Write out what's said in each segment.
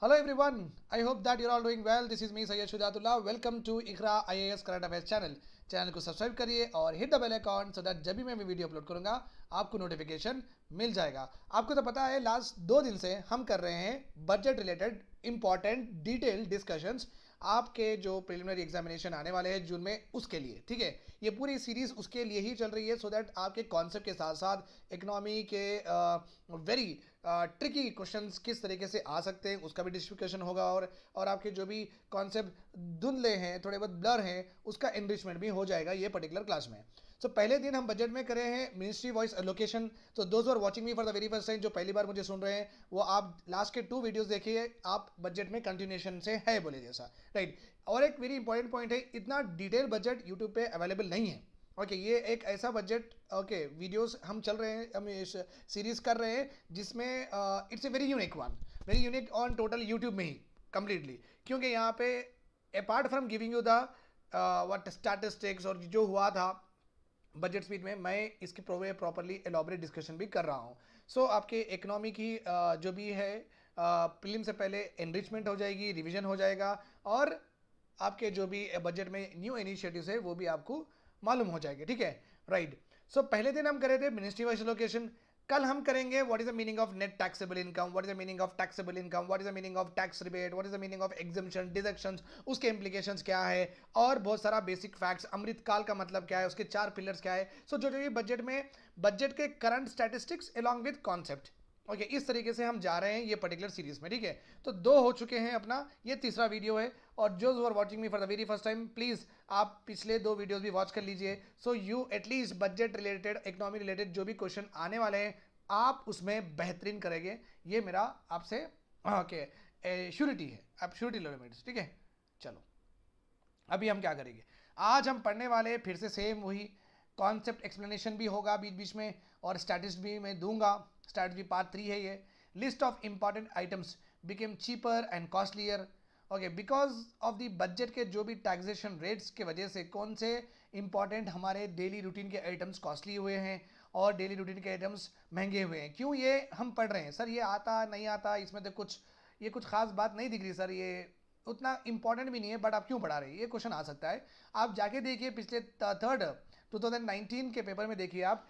Hello everyone, I hope that you're all doing well. This is me Sayyed Shudatullah. Welcome to Iqra IAS Current Affairs channel. Channel को subscribe करिए और hit the bell icon so that जब भी मैं video upload करूंगा आपको notification मिल जाएगा आपको तो पता है लास्ट दो दिन से हम कर रहे हैं budget related important detail discussions आपके जो प्रिलिमिनरी एग्जामिनेशन आने वाले हैं जून में उसके लिए ठीक है ये पूरी सीरीज उसके लिए ही चल रही है सो दैट आपके कॉन्सेप्ट के साथ साथ इकोनॉमी के वेरी ट्रिकी क्वेश्चंस किस तरीके से आ सकते हैं उसका भी डिस्ट्रिफिकेशन होगा और और आपके जो भी कॉन्सेप्ट धुंधले हैं थोड़े बहुत ब्लर हैं उसका एनरिचमेंट भी हो जाएगा ये पर्टिकुलर क्लास में सो so, पहले दिन हम बजट में करे हैं मिनिस्ट्री वॉइस एलोकेशन तो those are watching me for the very first time जो पहली बार मुझे सुन रहे हैं वो आप लास्ट के टू वीडियोस देखिए आप बजट में कंटिन्यूशन से है बोले जैसा राइट और एक वेरी इंपॉर्टेंट पॉइंट है इतना डिटेल बजट यूट्यूब पर अवेलेबल नहीं है ओके okay, ये एक ऐसा बजट ओके okay, वीडियोस हम चल रहे हैं हम इस सीरीज़ कर रहे हैं जिसमें it's a very unique one very unique on total YouTube में ही कम्प्लीटली क्योंकि यहाँ पे apart from giving you the what statistics और जो हुआ था बजट स्पीच में मैं इसकी प्रॉपरली एलोबरेट डिस्कशन भी कर रहा हूँ सो so, आपके इकोनॉमी की जो भी है प्रीलिम से पहले एनरिचमेंट हो जाएगी रिविजन हो जाएगा और आपके जो भी बजट में न्यू इनिशिएटिव्स है वो भी आपको मालूम हो जाएंगे ठीक है राइट right. सो so, पहले दिन हम करे थे मिनिस्ट्री वाइज लोकेशन कल हम करेंगे what is the meaning of net taxable income what is the meaning of taxable income what is the meaning of tax rebate what is the meaning of exhibition deduction उसके implication क्या है और बहुत सारा basic facts अमृतकाल का मतलब क्या है उसके चार पिलर्स क्या है सो so, जो जो ये बजट में बजट के current statistics along with concept okay इस तरीके से हम जा रहे हैं ये पर्टिकुलर सीरीज में ठीक है तो दो हो चुके हैं अपना ये तीसरा वीडियो है और जो are watching me for the very first time please आप पिछले दो वीडियोस भी वॉच कर लीजिए so you at least budget related economy related जो भी क्वेश्चन आने वाले हैं आप उसमें बेहतरीन करेंगे ये मेरा आपसे ओके हाँ, श्योरिटी है आप श्योरिटी लो मेडिस ठीक है चलो अभी हम क्या करेंगे आज हम पढ़ने वाले फिर से सेम वही कॉन्सेप्ट एक्सप्लेनेशन भी होगा बीच बीच में और स्टैटिस्ट भी मैं दूंगा स्टैटिस्ट पार्ट थ्री है ये list of important items became cheaper and costlier okay because of the budget के जो भी टैक्सेशन रेट्स के वजह से कौन से इंपॉर्टेंट हमारे डेली रूटीन के आइटम्स कॉस्टली हुए हैं और डेली रूटीन के आइटम्स महंगे हुए हैं क्यों ये हम पढ़ रहे हैं सर ये आता नहीं आता इसमें तो कुछ ये कुछ खास बात नहीं दिख रही सर ये उतना इंपॉर्टेंट भी नहीं है बट आप क्यों पढ़ा रहे हैं ये क्वेश्चन आ सकता है आप जाके देखिए पिछले थर्ड टू के पेपर में देखिए आप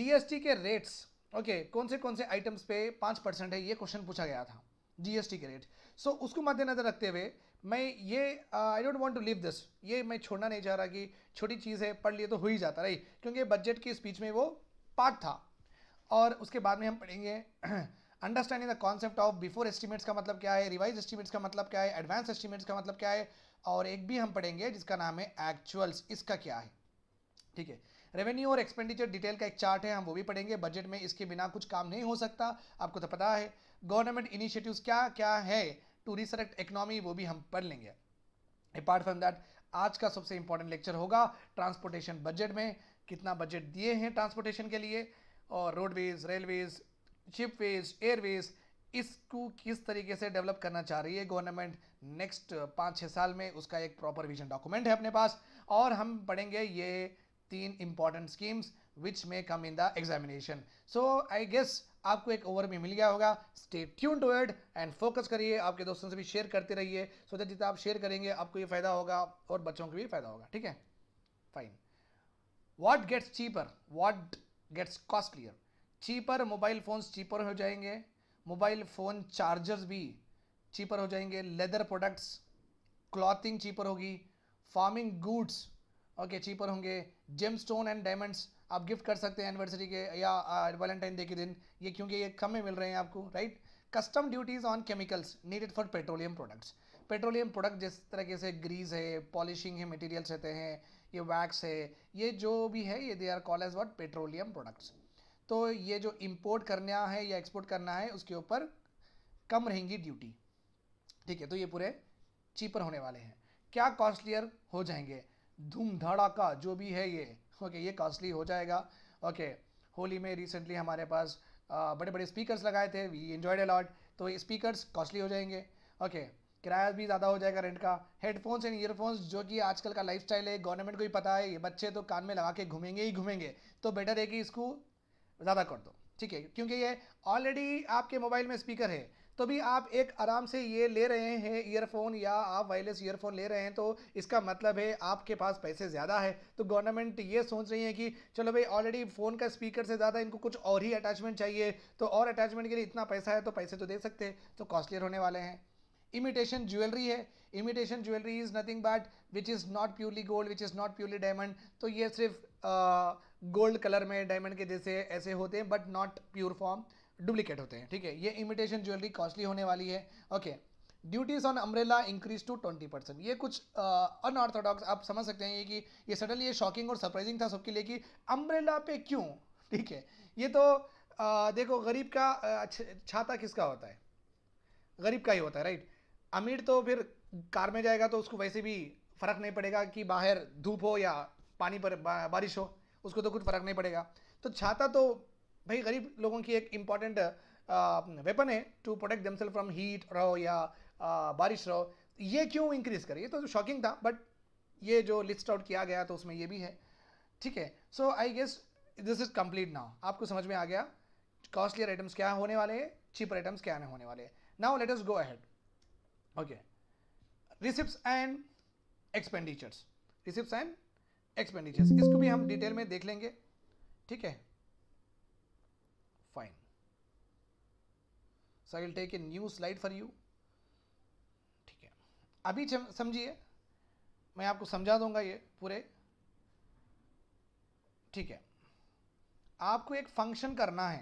जी के रेट्स ओके okay, कौन से कौन से आइटम्स पे पाँच परसेंट है ये क्वेश्चन पूछा गया था जीएसटी के रेट सो so, उसको मद्देनजर रखते हुए मैं ये I don't want to leave this ये मैं छोड़ना नहीं चाह रहा कि छोटी चीज़ है पढ़ लिए तो हो ही जाता रही क्योंकि बजट की स्पीच में वो पार्ट था और उसके बाद में हम पढ़ेंगे understanding the concept of before estimates का मतलब क्या है रिवाइज एस्टिमेट्स का मतलब क्या है एडवांस एस्टिमेट्स का मतलब क्या है और एक भी हम पढ़ेंगे जिसका नाम है एक्चुअल्स इसका क्या है ठीक है रेवेन्यू और एक्सपेंडिचर डिटेल का एक चार्ट है हम वो भी पढ़ेंगे बजट में इसके बिना कुछ काम नहीं हो सकता आपको तो पता है गवर्नमेंट इनिशिएटिव्स क्या क्या है टू रिसरेक्ट इकोनॉमी वो भी हम पढ़ लेंगे अपार्ट फ्रॉम दैट आज का सबसे इंपॉर्टेंट लेक्चर होगा ट्रांसपोर्टेशन बजट में कितना बजट दिए हैं ट्रांसपोर्टेशन के लिए और रोडवेज रेलवेज शिपवेज एयरवेज इसको किस तरीके से डेवलप करना चाह रही है गवर्नमेंट नेक्स्ट पाँच छः साल में उसका एक प्रॉपर विजन डॉक्यूमेंट है अपने पास और हम पढ़ेंगे ये तीन इंपॉर्टेंट स्कीम्स विच में come in the examination so I guess आपको एक ओवर में मिल गया होगा stay tune to add and focus करिए आपके दोस्तों से भी शेयर करते रहिए सो दैट जितना आप शेयर करेंगे आपको ये फ़ायदा होगा और बच्चों को भी फ़ायदा होगा ठीक है fine what gets cheaper what gets costlier cheaper mobile phones cheaper हो जाएंगे मोबाइल फ़ोन चार्जर्स भी चीपर हो जाएंगे लेदर प्रोडक्ट्स क्लॉथिंग चीपर होगी फार्मिंग गुड्स ओके चीपर होंगे जेम स्टोन एंड डायमंड्स आप गिफ्ट कर सकते हैं एनिवर्सरी के या वैलेंटाइन डे के दिन ये क्योंकि ये कम में मिल रहे हैं आपको right custom duties on chemicals needed for petroleum products petroleum product जिस तरीके से ग्रीस है पॉलिशिंग है मटेरियल्स रहते हैं ये वैक्स है ये जो भी है ये they are call as what petroleum products तो ये जो इम्पोर्ट करना है या एक्सपोर्ट करना है उसके ऊपर कम रहेंगी ड्यूटी ठीक है तो ये पूरे चीपर होने वाले हैं क्या कॉस्टलियर हो जाएंगे धूम का जो भी है ये ओके ये कॉस्टली हो जाएगा ओके होली में रिसेंटली हमारे पास बड़े बड़े स्पीकर्स लगाए थे वी इन्जॉयड अलॉट तो ये स्पीकर्स कॉस्टली हो जाएंगे ओके किराया भी ज़्यादा हो जाएगा रेंट का हेडफोन्स एंड ईयरफोन्स जो कि आजकल का लाइफ स्टाइल है गवर्नमेंट को ही पता है ये बच्चे तो कान में लगा के घूमेंगे ही घूमेंगे तो बेटर है कि इसको ज़्यादा कर दो ठीक है क्योंकि ये ऑलरेडी आपके मोबाइल में स्पीकर है तो भी आप एक आराम से ये ले रहे हैं ईयरफोन या आप वायरलेस ईयरफोन ले रहे हैं तो इसका मतलब है आपके पास पैसे ज़्यादा है तो गवर्नमेंट ये सोच रही है कि चलो भाई ऑलरेडी फ़ोन का स्पीकर से ज़्यादा इनको कुछ और ही अटैचमेंट चाहिए तो और अटैचमेंट के लिए इतना पैसा है तो पैसे तो दे सकते हैं तो कॉस्टलियर होने वाले हैं इमिटेशन ज्वेलरी है imitation jewellery is nothing but which is not purely gold which is not purely diamond तो ये सिर्फ गोल्ड uh, कलर में डायमंड के जैसे ऐसे होते हैं but not pure form duplicate होते हैं ठीक है ये इमिटेशन ज्वेलरी कॉस्टली होने वाली है okay duties on umbrella increase to twenty percent ये कुछ अनऑर्थोडॉक्स आप समझ सकते हैं ये कि ये सडनली ये शॉकिंग और सरप्राइजिंग था सबके लिए कि अम्ब्रेला पे क्यों ठीक है ये तो आ, देखो गरीब का छाता किसका होता है गरीब का ही होता है राइट अमीर तो फिर कार में जाएगा तो उसको वैसे भी फ़र्क नहीं पड़ेगा कि बाहर धूप हो या पानी पर बारिश हो उसको तो कुछ फ़र्क नहीं पड़ेगा तो छाता तो भाई गरीब लोगों की एक इम्पॉर्टेंट वेपन है to protect themselves from heat रहो या आ, बारिश रहो ये क्यों इंक्रीज करे ये तो शॉकिंग था बट ये जो लिस्ट आउट किया गया तो उसमें ये भी है ठीक है so I guess this is complete now आपको समझ में आ गया कॉस्टलियर आइटम्स क्या होने वाले हैं चीपर आइटम्स क्या होने वाले हैं now let us go ahead okay receipts and expenditures receipts and expenditures इसको भी हम डिटेल में देख लेंगे ठीक है so I will take a new slide for you ठीक है अभी समझिए मैं आपको समझा दूंगा ये पूरे ठीक है आपको एक फंक्शन करना है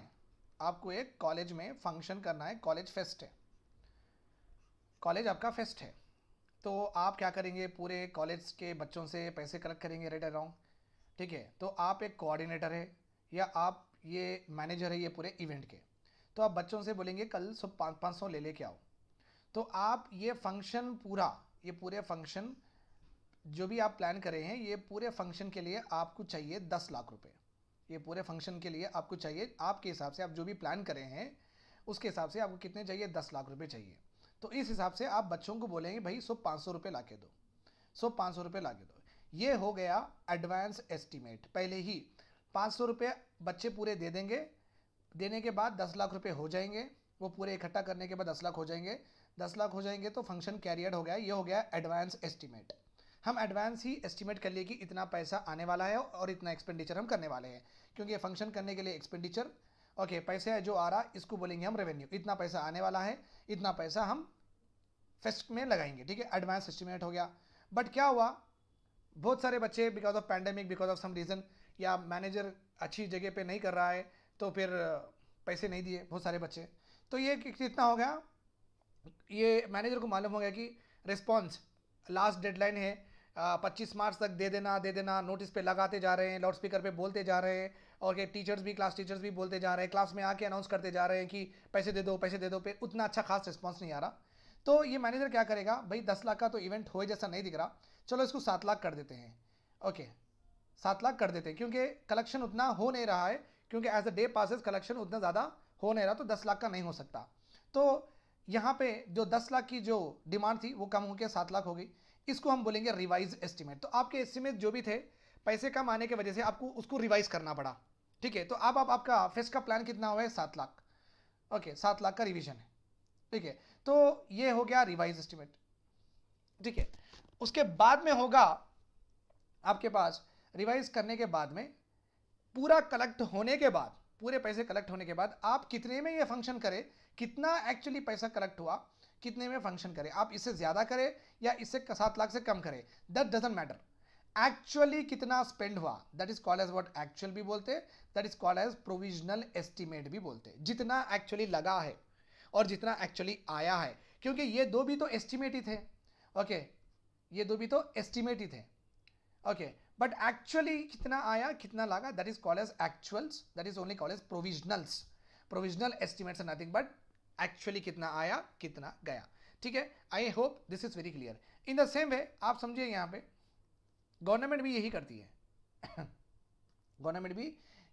आपको एक कॉलेज में फंक्शन करना है कॉलेज फेस्ट है कॉलेज आपका फेस्ट है तो आप क्या करेंगे पूरे कॉलेज के बच्चों से पैसे कलेक्ट करेंगे रेड अराउंड ठीक है तो आप एक कोऑर्डिनेटर है या आप ये मैनेजर है ये पूरे इवेंट के तो आप बच्चों से बोलेंगे कल सब पाँच पाँच सौ ले लेके आओ तो आप ये फंक्शन पूरा ये पूरे फंक्शन जो भी आप प्लान रहे हैं ये पूरे फंक्शन के लिए आपको चाहिए दस लाख रुपए ये पूरे फंक्शन के लिए आपको चाहिए आपके हिसाब से आप जो भी प्लान करें हैं उसके हिसाब से आपको कितने चाहिए दस लाख रुपये चाहिए तो इस हिसाब से आप बच्चों को बोलेंगे भाई सो पाँच सौ रुपये ला के दो सो पाँच सौ रुपये ला के दो ये हो गया एडवांस एस्टिमेट पहले ही पाँच सौ रुपये बच्चे पूरे दे देंगे देने के बाद दस लाख रुपये हो जाएंगे वो पूरे इकट्ठा करने के बाद दस लाख हो जाएंगे दस लाख हो जाएंगे तो फंक्शन कैरियर हो गया ये हो गया एडवांस एस्टिमेट हम एडवांस ही एस्टिमेट कर लिए कि इतना पैसा आने वाला है और इतना एक्सपेंडिचर हम करने वाले हैं क्योंकि ये फंक्शन करने के लिए एक्सपेंडिचर ओके पैसे जो आ रहा इसको बोलेंगे हम रेवेन्यू इतना पैसा आने वाला है इतना पैसा हम फेस्ट में लगाएंगे ठीक है एडवांस एस्टिमेट हो गया बट क्या हुआ बहुत सारे बच्चे because of pandemic because of some reason या मैनेजर अच्छी जगह पे नहीं कर रहा है तो फिर पैसे नहीं दिए बहुत सारे बच्चे तो ये कितना हो गया ये मैनेजर को मालूम हो गया कि रिस्पॉन्स लास्ट डेडलाइन है पच्चीस मार्च तक दे देना दे देना नोटिस पे लगाते जा रहे हैं लाउड स्पीकर पे बोलते जा रहे हैं और के टीचर्स भी क्लास टीचर्स भी बोलते जा रहे हैं क्लास में आके अनाउंस करते जा रहे हैं कि पैसे दे दो पैसे दे दो पे उतना अच्छा खास रिस्पॉन्स नहीं आ रहा तो ये मैनेजर क्या करेगा भाई दस लाख का तो इवेंट हो जैसा नहीं दिख रहा चलो इसको सात लाख कर देते हैं ओके सात लाख कर देते हैं क्योंकि कलेक्शन उतना हो नहीं रहा है क्योंकि as a day passes collection उतना ज़्यादा हो नहीं रहा तो दस लाख का नहीं हो सकता तो यहाँ पे जो दस लाख की जो डिमांड थी वो कम होकर सात लाख हो गई इसको हम बोलेंगे रिवाइज एस्टिमेट तो आपके एस्टिमेट जो भी थे पैसे कम आने की वजह से आपको उसको रिवाइज करना पड़ा ठीक है तो अब आप, आपका फेस्ट का प्लान कितना हुआ है सात लाख ओके सात लाख का रिविजन है ठीक है तो ये हो गया रिवाइज एस्टिमेट ठीक है उसके बाद में होगा आपके पास रिवाइज करने के बाद में पूरा कलेक्ट होने के बाद पूरे पैसे कलेक्ट होने के बाद आप कितने में ये फंक्शन करें कितना एक्चुअली पैसा कलेक्ट हुआ कितने में फंक्शन करें आप इससे ज़्यादा करें या इससे सात लाख से कम करें दैट डजेंट मैटर एक्चुअली कितना स्पेंड हुआ that is call as what actual भी बोलते that is call as provisional estimate भी बोलते जितना एक्चुअली लगा है और जितना एक्चुअली आया है क्योंकि ये दो भी तो एस्टिमेट ही थे ओके okay, ये दो भी तो एस्टिमेट ही थे ओके okay, बट एक्चुअली कितना आया कितना लगा that is call as actuals that is only call as provisionals provisional estimates nothing but actually कितना आया कितना गया ठीक है I hope this is very clear in the same way आप समझिए यहाँ पे गवर्नमेंट भी यही करती है गवर्नमेंट भी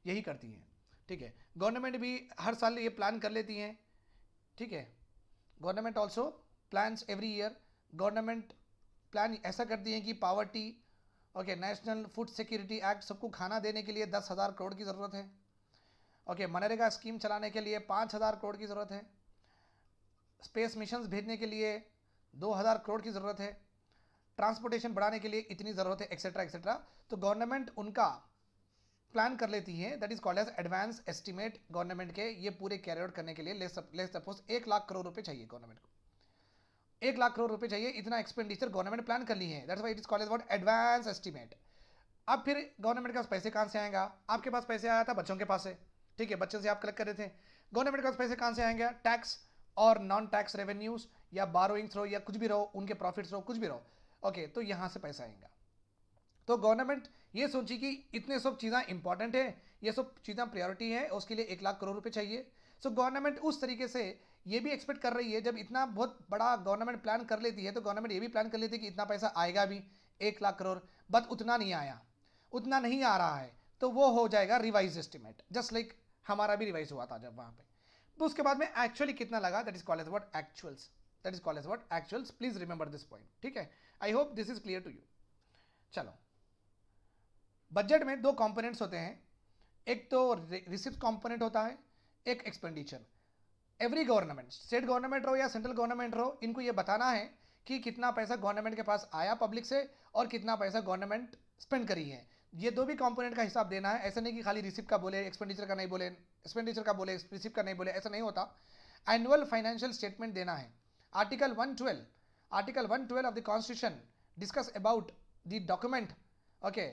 यही करती है ठीक है गवर्नमेंट भी हर साल ये प्लान कर लेती है ठीक है government also plans every year government plan ऐसा करती है कि poverty okay national food security act सबको खाना देने के लिए दस हज़ार करोड़ की ज़रूरत है ओके मनरेगा स्कीम चलाने के लिए पाँच हज़ार करोड़ की ज़रूरत है स्पेस मिशन भेजने के लिए दो हज़ार करोड़ की ज़रूरत है ट्रांसपोर्टेशन बढ़ाने के लिए इतनी ज़रूरत है एक्सेट्रा एक्सेट्रा तो गवर्नमेंट उनका प्लान कर लेती है that is called as advance estimate government के ये पूरे कैरी आउट करने के लिए लेस सपोज एक लाख करोड़ रुपए चाहिए गवर्नमेंट को एक लाख करोड़ रुपए चाहिए इतना एक्सपेंडिचर गवर्नमेंट प्लान कर ली है that's why it is call about advance estimate अब फिर गवर्नमेंट के पास पैसे कहाँ से आएगा आपके पास पैसे आया था बच्चों के पास से ठीक है बच्चों से आप कलेक्ट कर रहे थे गवर्नमेंट के पास पैसे कहाँ से आएंगे टैक्स और नॉन टैक्स रेवेन्यूज या बारोइंग्स रहो या कुछ भी रहो उनके प्रॉफिट्स रहो कुछ भी रहो ओके तो यहाँ से पैसा आएगा तो गवर्नमेंट ये सोची कि इतने सब चीज़ें इंपॉर्टेंट है ये सब चीज़ें प्रायोरिटी है उसके लिए एक लाख करोड़ रुपए चाहिए सो गवर्नमेंट उस तरीके से ये भी एक्सपेक्ट कर रही है जब इतना बहुत बड़ा गवर्नमेंट प्लान कर लेती है तो गवर्नमेंट ये भी प्लान कर लेती है कि इतना पैसा आएगा भी एक लाख करोड़ बट उतना नहीं आया उतना नहीं आ रहा है तो वो हो जाएगा रिवाइज एस्टिमेट जस्ट लाइक हमारा भी रिवाइज हुआ था जब वहाँ पर तो उसके बाद में एक्चुअली कितना लगा that is call as what actuals that is call as what actuals please remember this point ठीक है I hope this is clear to you चलो बजट में दो कंपोनेंट्स होते हैं एक तो रिसिप्ट कंपोनेंट होता है एक expenditure every government state government रहो या सेंट्रल गवर्नमेंट रहो इनको ये बताना है कि कितना पैसा गवर्नमेंट के पास आया पब्लिक से और कितना पैसा गवर्नमेंट स्पेंड करी है ये दो भी कंपोनेंट का हिसाब देना है ऐसे नहीं कि खाली रिसिप्ट का बोले एक्सपेंडिचर का नहीं बोले एक्सपेंडिचर का बोले रिसिप्ट का नहीं बोले ऐसा नहीं होता एनुअल फाइनेंशियल स्टेटमेंट देना है article 112 article 112 of the constitution discuss about the document okay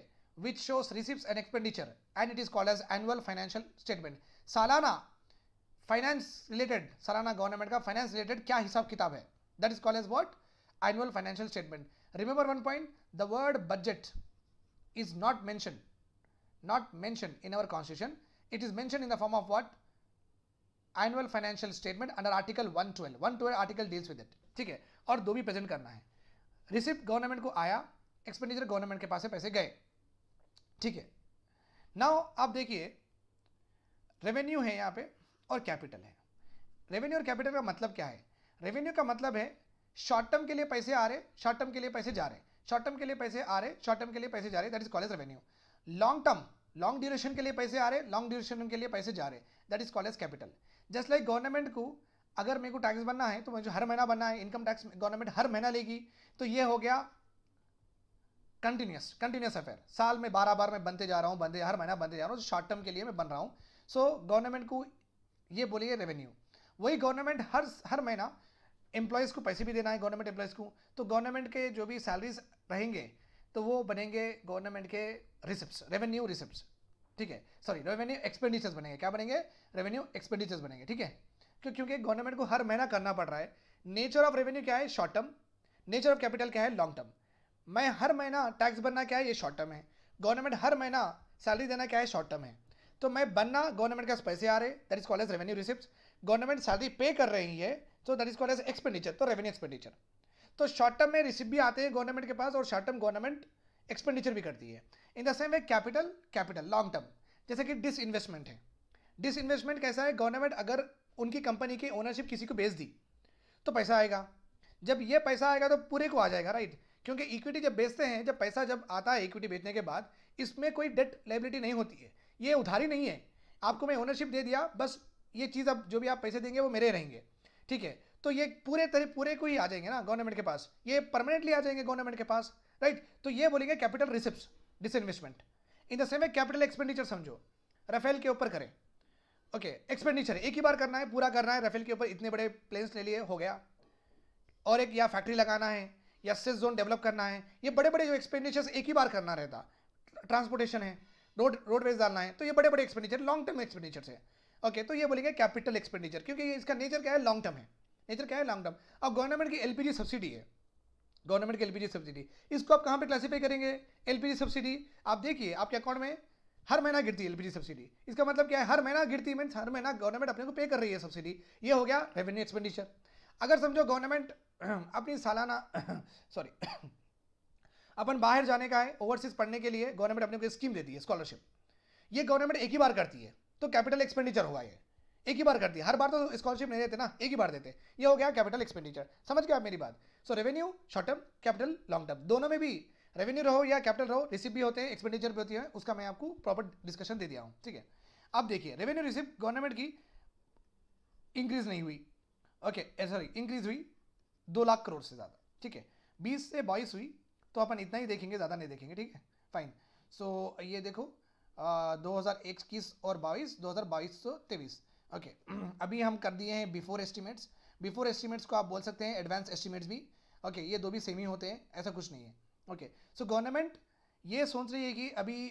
which shows receipt and expenditure and it is called as annual financial statement सालाना फाइनेंस रिलेटेड सालाना गवर्नमेंट का फाइनेंस रिलेटेड क्या हिसाब किताब है that is call what annual financial statement remember one point the word budget is not mention not mention in our constitution it is mention in the form of what annual financial statement under article one twelve one twelve article deals with it ठीक है और दो भी present करना है receipt government को आया expenditure government के पास है पैसे गए ठीक है नाउ आप देखिए रेवेन्यू है यहाँ पे और कैपिटल है रेवेन्यू और कैपिटल का मतलब क्या है रेवेन्यू का मतलब है शॉर्ट टर्म के लिए पैसे आ रहे शॉर्ट टर्म के लिए पैसे जा रहे शॉर्ट टर्म के लिए पैसे आ रहे शॉर्ट टर्म के लिए पैसे जा रहे that is called revenue long term long duration के लिए पैसे आ रहे लॉन्ग ड्यूरेशन के लिए पैसे जा रहे that is called capital just like government को अगर मेरे को टैक्स बनना है तो मुझे हर महीना बनना है इनकम टैक्स गवर्नमेंट हर महीना लेगी तो ये हो गया कंटिन्यूस कंटिन्यूस अफेयर साल में बारह बार मैं बनते जा रहा हूँ बनते हर महीना बनते जा रहा हूँ शॉर्ट टर्म के लिए मैं बन रहा हूँ सो गवर्नमेंट को ये बोलिए रेवेन्यू वही गवर्नमेंट हर हर महीना एम्प्लॉयज़ को पैसे भी देना है गवर्नमेंट एम्प्लॉयज़ को तो गवर्नमेंट के जो भी सैलरीज रहेंगे तो वो बनेंगे गवर्नमेंट के रिसिप्ट रेवेन्यू रिसिप्ट ठीक है सॉरी रेवेन्यू एक्सपेंडिचर्स बनेंगे क्या बनेंगे रेवेन्यू एक्सपेंडिचर्स बनेंगे ठीक है क्यों क्योंकि गवर्नमेंट को हर महीना करना पड़ रहा है नेचर ऑफ रेवेन्यू क्या है short term nature of capital क्या है लॉन्ग टर्म मैं हर महीना टैक्स भरना क्या है ये शॉर्ट टर्म है गवर्नमेंट हर महीना सैलरी देना क्या है शॉर्ट टर्म है तो मैं बनना गवर्नमेंट के पैसे आ रहे that is call as revenue receipt government salary pay कर रही है तो that is call as expenditure तो रेवेन्यू एक्सपेंडिचर तो शॉर्ट टर्म में रिसिप्ट भी आते हैं गवर्नमेंट के पास और शॉर्ट टर्म गवर्नमेंट एक्सपेंडिचर भी करती है in the same way capital capital long term जैसे कि डिस इन्वेस्टमेंट है डिस इन्वेस्टमेंट कैसा है गवर्नमेंट अगर उनकी कंपनी की ओनरशिप किसी को बेच दी तो पैसा आएगा जब ये पैसा आएगा तो पूरे को आ जाएगा राइट क्योंकि इक्विटी जब बेचते हैं जब पैसा जब आता है इक्विटी बेचने के बाद इसमें कोई डेट लाइबिलिटी नहीं होती है ये उधारी नहीं है आपको मैं ओनरशिप दे दिया बस ये चीज़ अब जो भी आप पैसे देंगे वो मेरे रहेंगे ठीक है तो ये पूरे तरह पूरे को ही आ जाएंगे ना गवर्नमेंट के पास ये परमानेंटली आ जाएंगे गवर्नमेंट के पास राइट तो ये बोलेंगे capital receipt disinvestment in the same capital expenditure समझो रफेल के ऊपर करें ओके okay, एक्सपेंडिचर एक ही बार करना है पूरा करना है रफेल के ऊपर इतने बड़े प्लेन्स ले लिए हो गया और एक या फैक्ट्री लगाना है या सेस जोन डेवलप करना है ये बड़े बड़े जो एक्सपेंडिचर्स एक ही बार करना रहता ट्रांसपोर्टेशन है रोड रोडवेज डालना है तो ये बड़े बड़े एक्सपेंडिचर लॉन्ग टर्म एक्सपेंडिचर है ओके तो ये बोलेंगे कैपिटल एक्सपेंडिचर क्योंकि इसका नेचर क्या है लॉन्ग टर्म है नेचर क्या है लॉन्ग टर्म अब गवर्नमेंट की एलपीजी सब्सिडी है गवर्नमेंट की एलपीजी सब्सिडी इसको आप कहाँ पे क्लासीफाई करेंगे एलपीजी सब्सिडी आप देखिए आपके अकाउंट में हर महीना गिरती है एलपीजी सब्सिडी इसका मतलब क्या है हर महीना गिरती मीन हर महीना गवर्नमेंट अपने को पे कर रही है सब्सिडी ये हो गया रेवेन्यू एक्सपेंडिचर अगर समझो गवर्नमेंट अपनी सालाना सॉरी अपन बाहर जाने का है ओवरसीज पढ़ने के लिए गवर्नमेंट अपने को स्कीम देती है स्कॉलरशिप ये गवर्नमेंट एक ही बार करती है तो कैपिटल एक्सपेंडिचर हुआ ये एक ही बार करती है हर बार तो स्कॉलरशिप नहीं देते ना एक ही बार देते ये हो गया कैपिटल एक्सपेंडिचर समझ गए आप मेरी बात so revenue short term capital long term दोनों में भी रेवेन्यू रहो या कैपिटल रहो रिसिप भी होते हैं एक्सपेंडिचर भी होती है उसका मैं आपको प्रॉपर डिस्कशन दे दिया हूँ ठीक है अब देखिए रेवेन्यू रिसिप गवर्नमेंट की इंक्रीज नहीं हुई ओके सॉरी इंक्रीज हुई दो लाख करोड़ से ज़्यादा ठीक है बीस से बाईस हुई तो अपन इतना ही देखेंगे ज़्यादा नहीं देखेंगे ठीक है फाइन सो ये देखो दो हज़ार इक्कीस और बाईस दो हज़ार बाईस सौ तेईस ओके अभी हम कर दिए हैं बिफोर एस्टिमेट्स बिफोर एस्टिमेट्स को आप बोल सकते हैं एडवांस एस्टिमेट्स भी ओके okay, ये दो भी सेम ही होते हैं ऐसा कुछ नहीं है ओके सो गवर्नमेंट ये सोच रही है कि अभी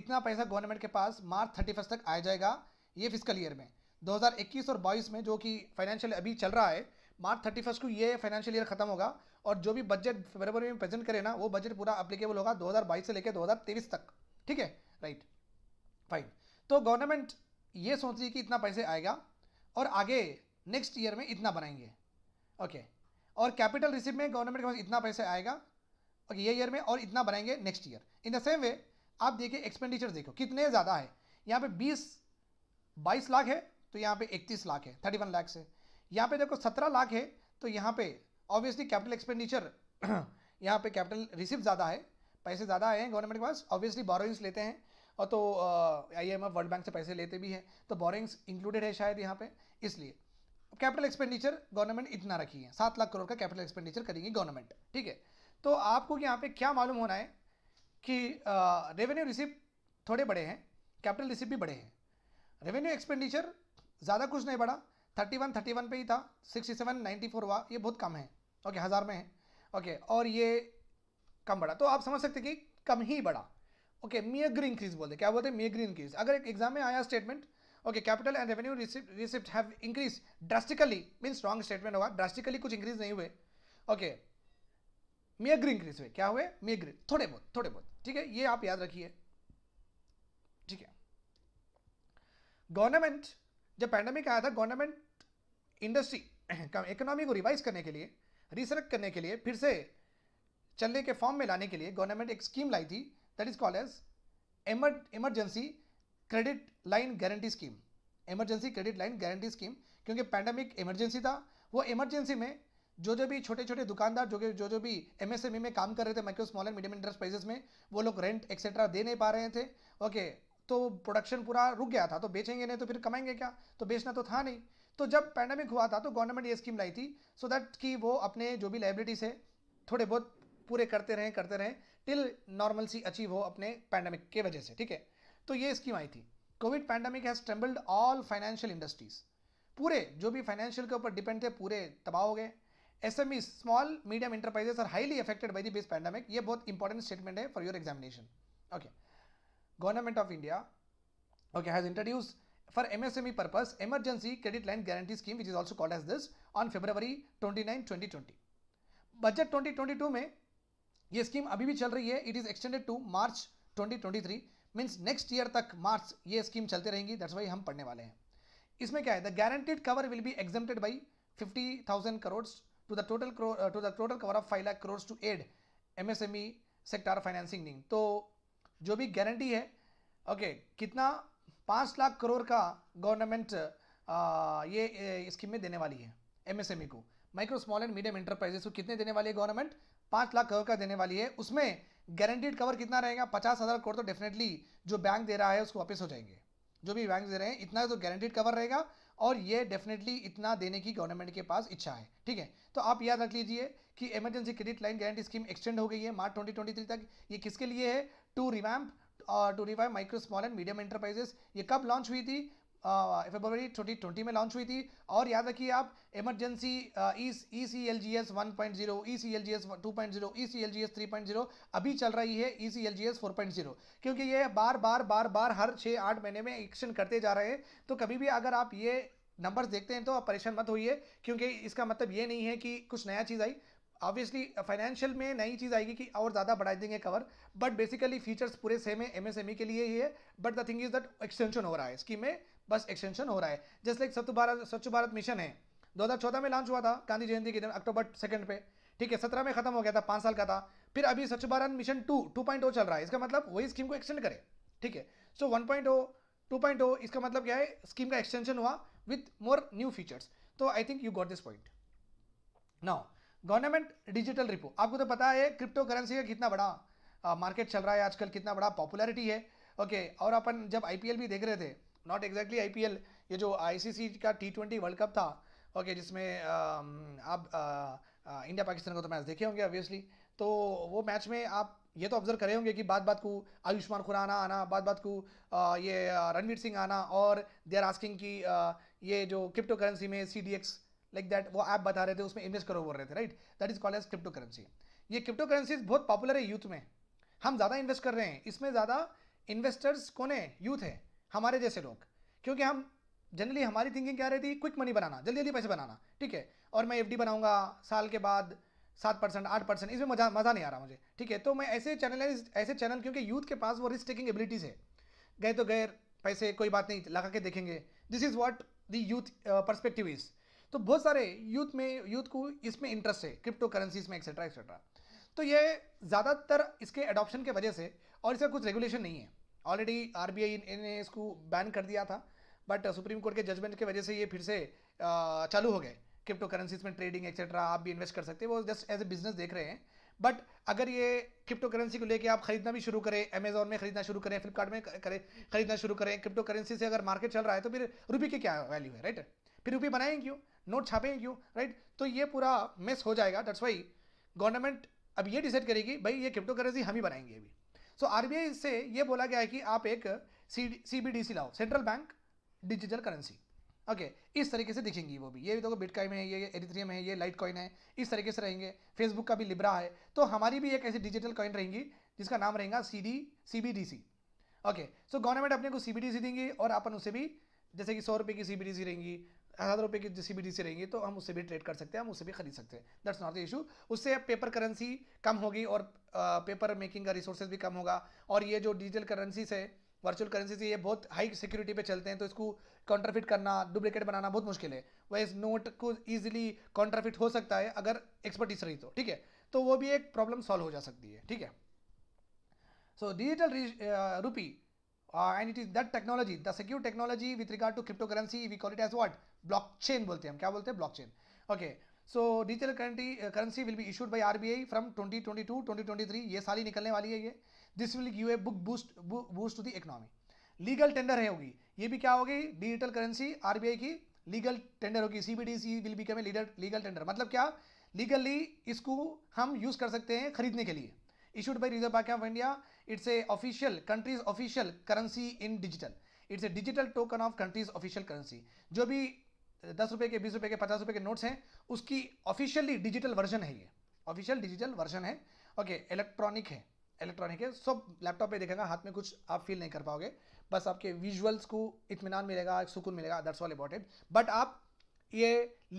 इतना पैसा गवर्नमेंट के पास मार्च थर्टी फर्स्ट तक आ जाएगा ये फिजिकल ईयर में 2021 और 22 में जो कि फाइनेंशियल अभी चल रहा है मार्च थर्टी फर्स्ट को ये फाइनेंशियल ईयर खत्म होगा और जो भी बजट फरवरी में प्रेजेंट करे ना वो बजट पूरा अप्लीकेबल होगा 2022 से लेकर 2023 तक ठीक है राइट फाइन तो गवर्नमेंट ये सोच रही कि इतना पैसे आएगा और आगे नेक्स्ट ईयर में इतना बनाएंगे ओके और कैपिटल रिसीव में गवर्नमेंट के पास इतना पैसे आएगा ओके ये ईयर में और इतना बनाएंगे next year in the same way आप देखिए एक्सपेंडिचर देखो कितने ज़्यादा है यहाँ पे 20 22 लाख है तो यहाँ पे 31 लाख है 31 लाख से यहाँ पे देखो सत्रह लाख है तो यहाँ पे ऑब्वियसली कैपिटल एक्सपेंडिचर यहाँ पे कैपिटल रिसिप्ट ज़्यादा है पैसे ज़्यादा आए हैं गवर्नमेंट के पास ऑब्वियसली बोरोइंग्स लेते हैं और तो आई एम वर्ल्ड बैंक से पैसे लेते भी हैं तो बोरोइंग्स इंक्लूडेड है शायद यहाँ पे इसलिए कैपिटल एक्सपेंडिचर गवर्नमेंट इतना रखी है सात लाख करोड़ का कैपिटल एक्सपेंडिचर करेंगी गवर्नमेंट ठीक है तो आपको यहाँ पे क्या मालूम होना है कि रेवेन्यू रिसिप्ट थोड़े बड़े हैं कैपिटल रिसिप्ट भी बड़े हैं रेवेन्यू एक्सपेंडिचर ज़्यादा कुछ नहीं बढ़ा थर्टी वन थर्टी वन पे ही था सिक्सटी सेवन नाइन्टी फोर हुआ ये बहुत कम है ओके हज़ार में है ओके और ये कम बढ़ा तो आप समझ सकते कि कम ही बढ़ा ओके मियग्री इंक्रीज बोलते क्या बोलते हैं मियग्री इंक्रीज अगर एक एग्जाम में आया statement okay capital and revenue receipt have increase drastically mean strong statement होगा ड्रास्टिकली कुछ इंक्रीज नहीं हुए ओके मियग्री इंक्रीज हुए क्या हुए मियग्री थोड़े बहुत थोड़े बहुत ठीक है ये आप याद रखिए ठीक है गवर्नमेंट जब पैंडमिक आया था गवर्नमेंट इंडस्ट्री इकोनॉमी को रिवाइज करने के लिए रिसर्च करने के लिए फिर से चलने के फॉर्म में लाने के लिए गवर्नमेंट एक स्कीम लाई थी that is called as emergency credit line guarantee scheme emergency credit line guarantee scheme क्योंकि पैंडमिक इमरजेंसी था वो इमरजेंसी में जो जो भी छोटे छोटे दुकानदार जो जो जो भी ई e में काम कर रहे थे micro small and medium enterprises में वो लोग रेंट एक्सेट्रा दे नहीं पा रहे थे ओके तो प्रोडक्शन पूरा रुक गया था तो बेचेंगे नहीं तो फिर कमाएंगे क्या तो बेचना तो था नहीं तो जब पैंडमिक हुआ था तो गवर्नमेंट ये स्कीम लाई थी सो so दैट कि वो अपने जो भी लाइबिलिटीज़ है थोड़े बहुत पूरे करते रहें करते रहें टिल नॉर्मल सी अचीव हो अपने पैंडमिक के वजह से ठीक है तो ये स्कीम आई थी covid pandemic has trembled all financial industries पूरे जो भी फाइनेंशियल के ऊपर डिपेंड थे पूरे तबाह हो गए S M E small medium enterprises are highly affected by this pandemic ये बहुत इंपॉर्टेंट स्टेटमेंट है for your examination okay government of India okay has introduced for MSME purpose emergency credit line guarantee scheme which is also called as this on February 29, 2020. budget 2022 में ये scheme अभी भी चल रही है it is extended to March 2023 means next year तक March ये scheme चलते रहेंगी दैट्स वाई हम पढ़ने वाले हैं इसमें क्या है the guaranteed cover will be expanded by 50,000 crore to the total to the total cover of five lakh crore to aid MSME sector financing तो जो भी गारंटी है ओके okay, कितना पाँच लाख करोड़ का गवर्नमेंट ये स्कीम में देने वाली है एमएसएमई e को micro small and medium enterprises को कितने देने वाली है गवर्नमेंट पाँच लाख करोड़ का देने वाली है उसमें गारंटीड कवर कितना रहेगा पचास हज़ार करोड़ तो डेफिनेटली जो बैंक दे रहा है उसको वापस हो जाएंगे जो भी बैंक दे रहे हैं इतना तो गारंटीड कवर रहेगा और ये डेफिनेटली इतना देने की गवर्नमेंट के पास इच्छा है ठीक है तो आप याद रख लीजिए कि emergency credit line guarantee scheme extend हो गई है मार्च 2023 तक ये किसके लिए है to revamp to revive micro small and medium enterprises ये कब लॉन्च हुई थी फरवरी ट्वेंटी ट्वेंटी में लॉन्च हुई थी और याद रखिए आप emergency E C L G S one point zero E C L G S two point zero E C L G S three point zero अभी चल रही है E C L G S four point zero क्योंकि ये बार बार बार बार हर छः आठ महीने में एक्शन करते जा रहे हैं तो कभी भी अगर आप ये नंबर्स देखते हैं तो आप परेशान मत होइए क्योंकि इसका मतलब ये नहीं है कि कुछ नया चीज़ आई ऑब्वियसली फाइनेंशियल में नई चीज़ आएगी कि और ज़्यादा बढ़ा देंगे कवर बट बेसिकली फीचर्स पूरे सेम है एमएसएमई e के लिए ही है but the thing is that extension हो रहा है स्कीम में बस एक्सटेंशन हो रहा है जैसे लाइक स्वच्छ भारत स्वच्छ भारत मिशन है 2014 में लॉन्च हुआ था गांधी जयंती के दिन अक्टूबर सेकंड पे ठीक है सत्रह में खत्म हो गया था पाँच साल का था फिर अभी स्वच्छ भारत मिशन टू टू चल रहा है इसका मतलब वही स्कीम को एक्सटेंड करें ठीक है सो वन पॉइंट इसका मतलब क्या है स्कीम का एक्सटेंशन हुआ विथ मोर न्यू फीचर्स तो I think you got this point now government digital repo आपको तो पता है क्रिप्टो करेंसी का कितना बड़ा मार्केट चल रहा है आजकल कितना बड़ा पॉपुलैरिटी है ओके और अपन जब आई भी देख रहे थे नॉट एग्जैक्टली आई ये जो आई का टी वर्ल्ड कप था ओके okay, जिसमें आप इंडिया पाकिस्तान को तो मैच देखे होंगे ऑब्वियसली तो वो मैच में आप ये तो ऑब्जर्व करे होंगे कि बात बात को आयुष्मान खुराना आना बात बात को ये रणवीर सिंह आना और दे आर आस्किंग कि ये जो क्रिप्टो करेंसी में C D X like that वो ऐप बता रहे थे उसमें इन्वेस्ट करो बोल रहे थे right that is called as crypto currency ये क्रिप्टो करेंसीज बहुत पॉपुलर है यूथ में हम ज़्यादा इन्वेस्ट कर रहे हैं इसमें ज़्यादा इन्वेस्टर्स कौन है यूथ है हमारे जैसे लोग क्योंकि हम जनरली हमारी थिंकिंग क्या रहती है क्विक मनी बनाना जल्दी जल्दी पैसे बनाना ठीक है और मैं एफ बनाऊंगा साल के बाद सात परसेंट आठ परसेंट इसमें मजा मज़ा नहीं आ रहा मुझे ठीक है तो मैं ऐसे चैनल ऐसे चैनल क्योंकि यूथ के पास वो रिस्क टेकिंग एबिलिटीज़ है गए तो गए पैसे कोई बात नहीं लगा के देखेंगे this is what the youth perspective is तो बहुत सारे यूथ में यूथ को इसमें इंटरेस्ट है क्रिप्टो करेंसीज में एक्सेट्रा एक्सेट्रा तो ये ज़्यादातर इसके एडॉप्शन के वजह से और इसका कुछ रेगुलेशन नहीं है ऑलरेडी आर बी ने इसको बैन कर दिया था बट सुप्रीम कोर्ट के जजमेंट के वजह से ये फिर से चालू हो गए क्रिप्टो करेंसीज में ट्रेडिंग एक्सेट्रा आप भी इन्वेस्ट कर सकते हैं वो जस्ट एज ए बिजनेस देख रहे हैं बट अगर ये क्रिप्टो करेंसी को लेके आप खरीदना भी शुरू करें अमेजोन में खरीदना शुरू करें फ्लिपकार्ट में करें खरीदना शुरू करें क्रिप्टो करेंसी से अगर मार्केट चल रहा है तो फिर रुपी की क्या वैल्यू है राइट फिर रुपी बनाएंगे क्यों नोट छापे क्यों राइट तो ये पूरा मिस हो जाएगा दैट्स वाई गवर्नमेंट अब ये डिसाइड करेगी भाई ये क्रिप्टो करेंसी हम ही बनाएंगे अभी सो आर से ये बोला गया है कि आप एक सी बी डी सी लाओ central bank digital currency okay okay, इस तरीके से दिखेंगी वो भी ये भी देखो बिटकॉइन है ये एरिथ्रियम है ये लाइट कॉइन है इस तरीके से रहेंगे फेसबुक का भी लिब्रा है तो हमारी भी एक ऐसी डिजिटल कॉइन रहेंगी जिसका नाम रहेगा C D C B D C okay so government अपने को सी बी डी सी देंगी और अपन उसे भी जैसे कि सौ रुपये की सी बी डी सी रहेंगी हज़ार रुपये की जिस बी डी रहेंगी तो हम उससे भी ट्रेड कर सकते हैं हम उससे भी खरीद सकते हैं दैट्स नॉट द इशू उससे पेपर करेंसी कम होगी और पेपर मेकिंग का रिसोर्सेज भी कम होगा और ये जो डिजिटल करेंसीज है वर्चुअल करेंसी से ये बहुत हाई सिक्योरिटी पे चलते हैं तो इसको काउंटरफिट करना डुप्लीकेट बनाना बहुत मुश्किल है वह इस नोट को ईजिली काउंटरफिट हो सकता है अगर एक्सपर्टीज रही तो ठीक है तो वो भी एक प्रॉब्लम सॉल्व हो जा सकती है ठीक है so digital rupee uh, and it is that technology the secure technology with regard to cryptocurrency we call it as what blockchain bolte हैं kya bolte hain blockchain okay so digital currency uh, currency will be issued by rbi from 2022 2023 ये साल ही निकलने वाली है ये this will give a big boost boost to the economy legal tender है होगी ये भी क्या होगी डिजिटल करेंसी आरबीआई की लीगल टेंडर होगी CBDC will become a leader legal tender मतलब क्या लीगली इसको हम यूज़ कर सकते हैं खरीदने के लिए issued by reserve bank of India it's a official country's official currency in digital it's a digital token of country's official currency जो भी दस रुपए के बीस रुपए के पचास रुपए के नोट्स हैं उसकी ऑफिशियली डिजिटल वर्जन है ये ऑफिशियल डिजिटल वर्जन है ओके okay, इलेक्ट्रॉनिक है इलेक्ट्रॉनिक है सब लैपटॉप पे देखेगा हाथ में कुछ आप फील नहीं कर पाओगे बस आपके विजुअल्स को इतमान मिलेगा सुकून मिलेगा दैट्स ऑल अबाउट बट आप ये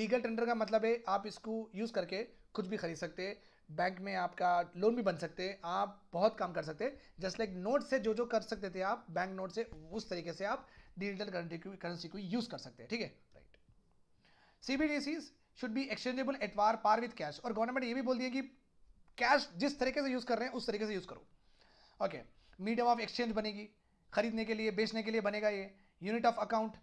लीगल टेंडर का मतलब है आप इसको यूज़ करके कुछ भी खरीद सकते हैं बैंक में आपका लोन भी बन सकते हैं आप बहुत काम कर सकते हैं जस्ट लाइक नोट से जो जो कर सकते थे आप बैंक नोट से उस तरीके से आप डिजिटल करेंसी को यूज़ कर सकते हैं ठीक है right C B D C should be exchangeable at par with cash और गवर्नमेंट ये भी बोल दिया कि कैश जिस तरीके से यूज़ कर रहे हैं उस तरीके से यूज़ करो ओके मीडियम ऑफ एक्सचेंज बनेगी खरीदने के लिए बेचने के लिए बनेगा ये यूनिट ऑफ अकाउंट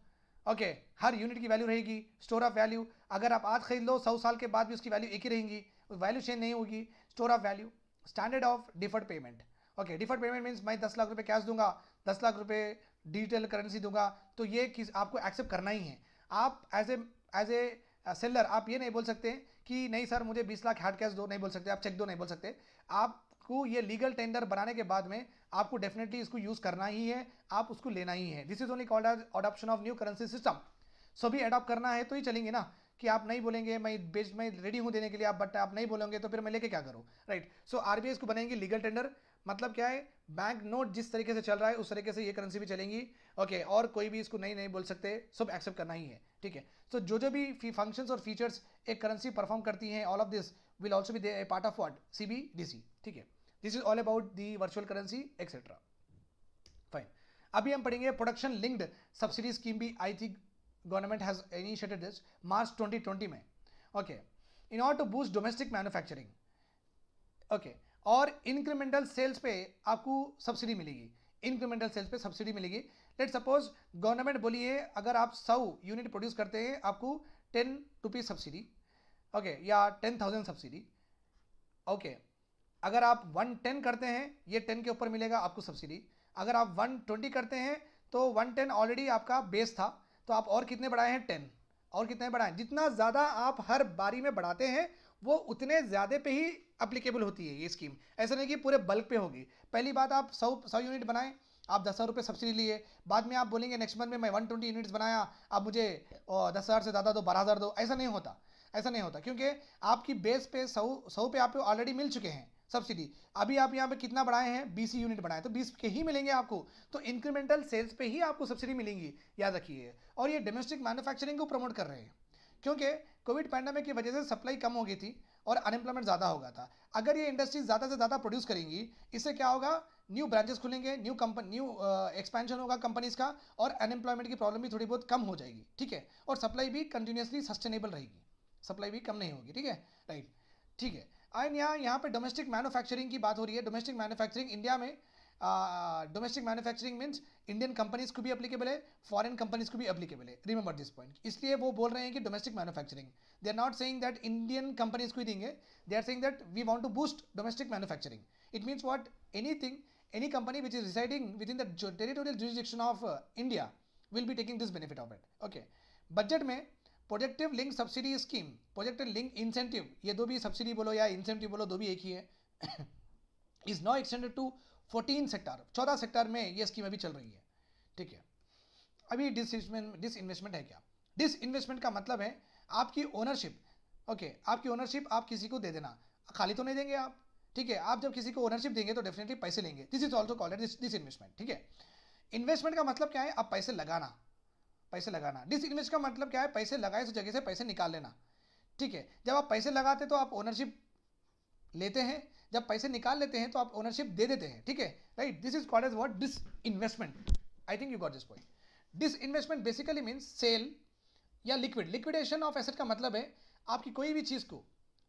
ओके हर यूनिट की वैल्यू रहेगी स्टोर ऑफ वैल्यू अगर आप आज खरीद लो सौ साल के बाद भी उसकी वैल्यू एक ही रहेगी वैल्यू चेंज नहीं होगी store of value standard of deferred payment okay deferred payment means मैं दस लाख रुपये कैश दूंगा दस लाख रुपये डिजिटल करेंसी दूंगा तो ये चीज आपको एक्सेप्ट करना ही है आप as a as a seller आप ये नहीं बोल सकते कि नहीं सर मुझे 20 लाख हार्ड कैश दो नहीं बोल सकते आप चेक दो नहीं बोल सकते आपको ये लीगल टेंडर बनाने के बाद में आपको डेफिनेटली इसको यूज़ करना ही है आप उसको लेना ही है this is only called as of new currency system सभी अडॉप्ट करना है तो ही चलेंगे ना कि आप नहीं बोलेंगे मैं बेच मैं रेडी हूँ देने के लिए आप बट आप नहीं बोलेंगे तो फिर मैं लेके क्या करूँ राइट सो आर को बनेंगे लीगल टेंडर मतलब क्या है बैंक नोट जिस तरीके से चल रहा है उस तरीके से ये करेंसी भी चलेंगी ओके okay, और कोई भी इसको नहीं नहीं बोल सकते सब एक्सेप्ट करना ही है ठीक है सो so, जो जो भी फंक्शंस और फीचर्स एक करेंसी परफॉर्म करती हैं all of this will also be the part of what C C ठीक है this is all about the virtual currency etcetera fine अभी हम पढ़ेंगे प्रोडक्शन लिंक्ड सब्सिडी स्कीम भी I think government has initiated this March 2020 में okay in order to boost domestic manufacturing okay और incremental sales पे आपको सब्सिडी मिलेगी incremental sales पे सब्सिडी मिलेगी लेट सपोज गवर्नमेंट बोलिए अगर आप सौ यूनिट प्रोड्यूस करते हैं आपको टेन रुपीज़ सब्सिडी ओके या टेन थाउजेंड सब्सिडी ओके अगर आप 110 करते हैं ये 10 के ऊपर मिलेगा आपको सब्सिडी अगर आप 120 करते हैं तो 110 ऑलरेडी आपका बेस था तो आप और कितने बढ़ाए हैं 10 और कितने बढ़ाए जितना ज़्यादा आप हर बारी में बढ़ाते हैं वो उतने ज़्यादा पे ही अप्लीकेबल होती है ये स्कीम ऐसा नहीं कि पूरे बल्क पे होगी पहली बात आप सौ सौ यूनिट बनाएँ आप दस हज़ार रुपये सब्सिडी लिए बाद में आप बोलेंगे नेक्स्ट मंथ में मैं वन ट्वेंटी यूनिट्स बनाया आप मुझे दस हज़ार से ज़्यादा दो बारह हज़ार दो ऐसा नहीं होता ऐसा नहीं होता क्योंकि आपकी बेस पे सौ सौ पे आप ऑलरेडी मिल चुके हैं सब्सिडी अभी आप यहाँ पे कितना बढ़ाए हैं बीस यूनिट बढ़ाए तो बीस के ही मिलेंगे आपको तो इंक्रीमेंटल सेल्स पे ही आपको सब्सिडी मिलेंगी याद रखिए और ये डोमेस्टिक मैन्युफैक्चरिंग को प्रमोट कर रहे हैं क्योंकि कोविड पैंडमिक की वजह से सप्लाई कम हो गई थी और अनएम्प्लॉयमेंट ज़्यादा होगा था अगर ये इंडस्ट्रीज ज़्यादा से ज़्यादा प्रोड्यूस करेंगी इससे क्या होगा न्यू ब्रांचेस खुलेंगे न्यू कंपनी न्यू एक्सपेंशन होगा कंपनीज का और अनएम्प्लॉयमेंट की प्रॉब्लम भी थोड़ी बहुत कम हो जाएगी ठीक है और सप्लाई भी कंटिन्यूसली सस्टेनेबल रहेगी सप्लाई भी कम नहीं होगी ठीक है राइट ठीक है एंड यहाँ यहाँ पे डोमेस्टिक मैन्युफैक्चरिंग की बात हो रही है डोमेस्टिक मैन्युफैक्चरिंग इंडिया में domestic manufacturing means Indian companies को भी अप्लीकेबल है फॉरन कंपनीज को भी अप्लीकेबल है रिमेंबर दिस पॉइंट इसलिए वो बोल रहे हैं कि domestic manufacturing they are not saying that Indian companies को ही देंगे they are saying that we want to boost domestic manufacturing it means what anything any company which is residing within the territorial of of India will be taking this benefit of it okay budget में production link subsidy scheme production link incentive ये दो भी subsidy बोलो या incentive बोलो दो भी एक ही है is now extended to fourteen sector चौदह सेक्टर में ये स्कीम अभी चल रही है ठीक है अभी डिस डिस इन्वेस्टमेंट है क्या डिस इन्वेस्टमेंट का मतलब है आपकी ओनरशिप ओके okay, आपकी ओनरशिप आप किसी को दे देना खाली तो नहीं देंगे आप ठीक है आप जब किसी को ओनरशिप देंगे तो डेफिनेटली पैसे लेंगे this is also called disinvestment ठीक है इन्वेस्टमेंट का मतलब क्या है आप पैसे लगाना पैसे लगाना डिस इन्वेस्ट का मतलब क्या है पैसे लगाए उस जगह से पैसे निकाल लेना ठीक है जब आप पैसे लगाते तो आप ओनरशिप लेते हैं जब पैसे निकाल लेते हैं तो आप ओनरशिप दे देते हैं ठीक है right this is called as what disinvestment I think you got this point disinvestment basically means sale या लिक्विड लिक्विडेशन ऑफ एसेट का मतलब है आपकी कोई भी चीज़ को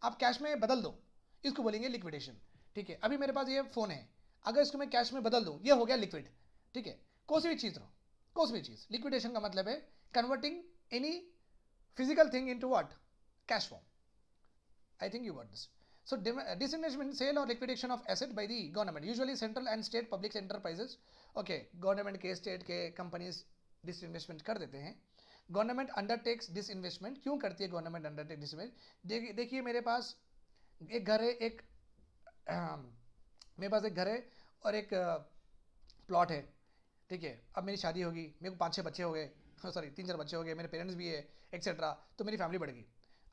आप कैश में बदल दो इसको बोलेंगे लिक्विडेशन ठीक है अभी मेरे पास ये फ़ोन है अगर इसको मैं कैश में बदल दूँ ये हो गया लिक्विड ठीक है कोई भी चीज़ रहो भी चीज लिक्विडेशन का मतलब है converting any physical thing into what cash form I think you got this so disinvestment sale और liquidation of asset by the government usually central and state public enterprises okay government के state के disinvestment कर देते हैं government undertakes dish investment क्यों करती है government undertake dish देखिए मेरे पास एक घर है एक मेरे पास एक घर है और एक प्लॉट है ठीक है अब मेरी शादी होगी मेरे को पाँच छः बच्चे हो गए सॉरी तीन चार बच्चे हो गए मेरे पेरेंट्स भी है एक्सेट्रा तो मेरी फैमिली बढ़ गई